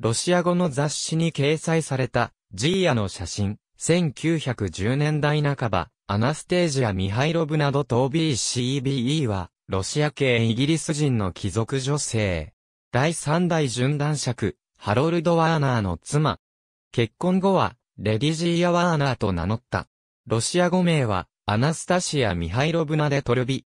ロシア語の雑誌に掲載された、ジーヤの写真、1910年代半ば、アナステージア・ミハイロブなどと b c b e は、ロシア系イギリス人の貴族女性。第三代準男爵、ハロルド・ワーナーの妻。結婚後は、レディジーヤ・ワーナーと名乗った。ロシア語名は、アナスタシア・ミハイロブナでトルビ、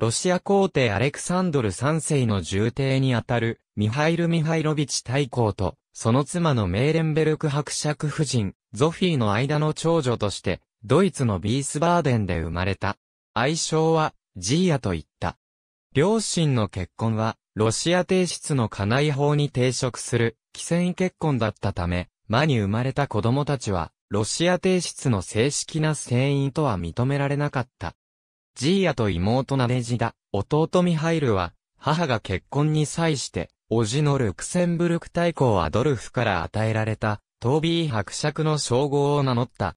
ロシア皇帝アレクサンドル3世の重帝にあたる、ミハイル・ミハイロビチ大公と、その妻のメーレンベルク伯爵夫人、ゾフィーの間の長女として、ドイツのビースバーデンで生まれた。愛称は、ジーヤと言った。両親の結婚は、ロシア帝室の家内法に抵触する、既戦結婚だったため、間に生まれた子供たちは、ロシア帝室の正式な船員とは認められなかった。ジーヤと妹ナデジダ、弟ミハイルは、母が結婚に際して、叔父のルクセンブルク大公アドルフから与えられた、トービー伯爵の称号を名乗った。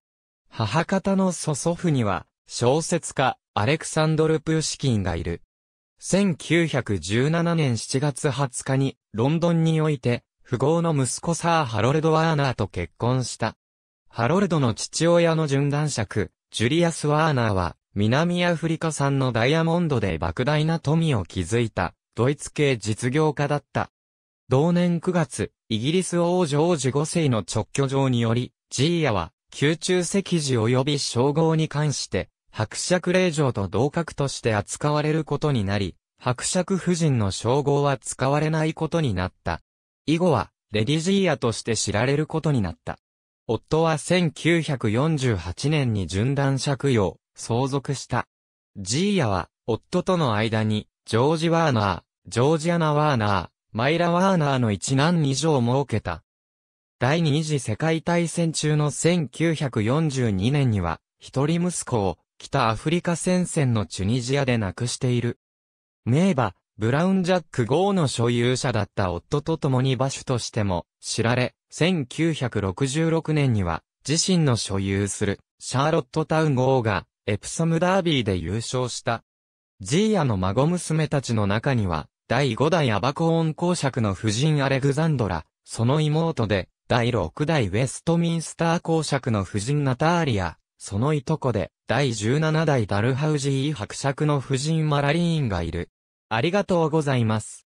母方の祖祖父には、小説家、アレクサンドル・プーシキンがいる。1917年7月20日に、ロンドンにおいて、富豪の息子サー・ハロルド・ワーナーと結婚した。ハロルドの父親の順断爵、ジュリアス・ワーナーは、南アフリカ産のダイヤモンドで莫大な富を築いた、ドイツ系実業家だった。同年9月、イギリス王女王子5世の直居状により、ジーヤは、宮中石寺及び称号に関して、伯爵令嬢と同格として扱われることになり、伯爵夫人の称号は使われないことになった。以後は、レディジーヤとして知られることになった。夫は1948年に順断借用、相続した。ジーヤは、夫との間に、ジョージ・ワーナー、ジョージアナ・ワーナー、マイラ・ワーナーの一男二女を設けた。第二次世界大戦中の1942年には、一人息子を、北アフリカ戦線のチュニジアで亡くしている。名馬、ブラウンジャックゴーの所有者だった夫と共に馬主としても知られ、1966年には自身の所有するシャーロットタウン号がエプソムダービーで優勝した。ジーヤの孫娘たちの中には、第5代アバコーン公爵の夫人アレグザンドラ、その妹で、第6代ウェストミンスター公爵の夫人ナターリア、そのいとこで、第17代ダルハウジー伯爵の夫人マラリーンがいる。ありがとうございます。